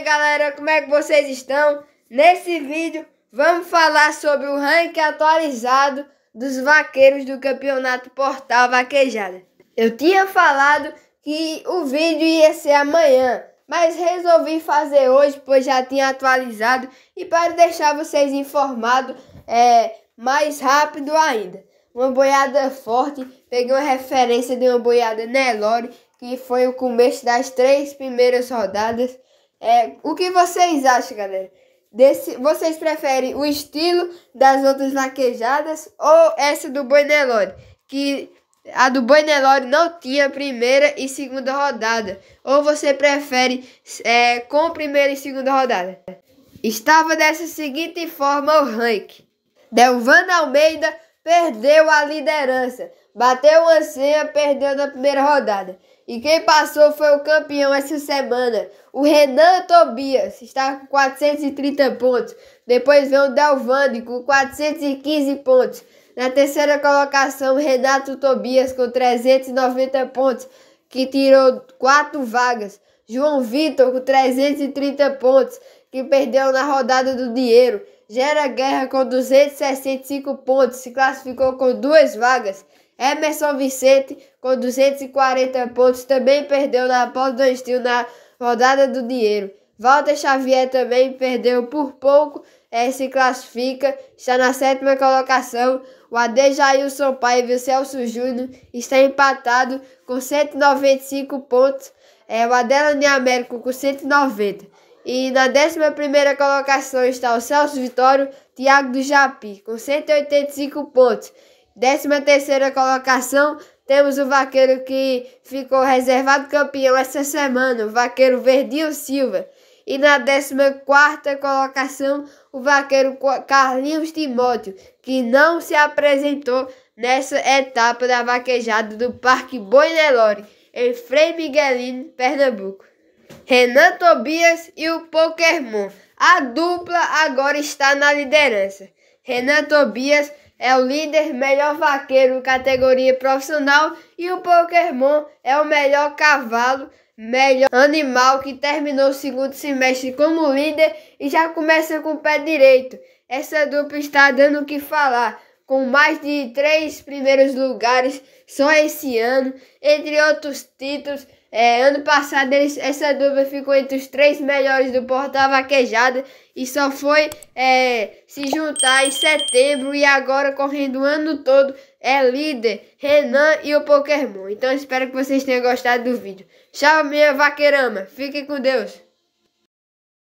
galera, como é que vocês estão? Nesse vídeo vamos falar sobre o ranking atualizado dos vaqueiros do campeonato Portal Vaquejada. Eu tinha falado que o vídeo ia ser amanhã, mas resolvi fazer hoje, pois já tinha atualizado e para deixar vocês informados é, mais rápido ainda. Uma boiada forte, peguei uma referência de uma boiada Nelore, que foi o começo das três primeiras rodadas é, o que vocês acham, galera? Desse, vocês preferem o estilo das outras laquejadas ou essa do Boi Que a do Boi não tinha primeira e segunda rodada. Ou você prefere é, com primeira e segunda rodada? Estava dessa seguinte forma o ranking. Delvana Almeida perdeu a liderança bateu o Ansenha, perdeu na primeira rodada. E quem passou foi o campeão essa semana, o Renan Tobias, está com 430 pontos. Depois vem o Delvande com 415 pontos. Na terceira colocação, Renato Tobias com 390 pontos, que tirou quatro vagas. João Vitor com 330 pontos, que perdeu na rodada do dinheiro. Gera Guerra com 265 pontos, se classificou com duas vagas. Emerson Vicente, com 240 pontos, também perdeu na pós-doestil na rodada do dinheiro. Walter Xavier também perdeu por pouco, é, se classifica, está na sétima colocação. O Adejailson Sampaio e o Celso Júnior estão empatados com 195 pontos. É, o Adelani Américo com 190. E na 11 colocação está o Celso Vitório, Thiago do Japi, com 185 pontos. Décima terceira colocação, temos o vaqueiro que ficou reservado campeão essa semana, o vaqueiro Verdinho Silva. E na 14 colocação, o vaqueiro Carlinhos Timóteo, que não se apresentou nessa etapa da vaquejada do Parque Boinelore, em Frei Miguelino, Pernambuco. Renan Tobias e o Pokémon. A dupla agora está na liderança. Renan Tobias é o líder melhor vaqueiro categoria profissional e o Pokémon é o melhor cavalo, melhor animal que terminou o segundo semestre como líder e já começa com o pé direito. Essa dupla está dando o que falar, com mais de três primeiros lugares só esse ano, entre outros títulos. É, ano passado eles, essa dupla ficou entre os três melhores do Portal Vaquejada e só foi é, se juntar em setembro e agora correndo o ano todo é líder Renan e o Pokémon. Então espero que vocês tenham gostado do vídeo. Tchau minha vaqueirama, fiquem com Deus.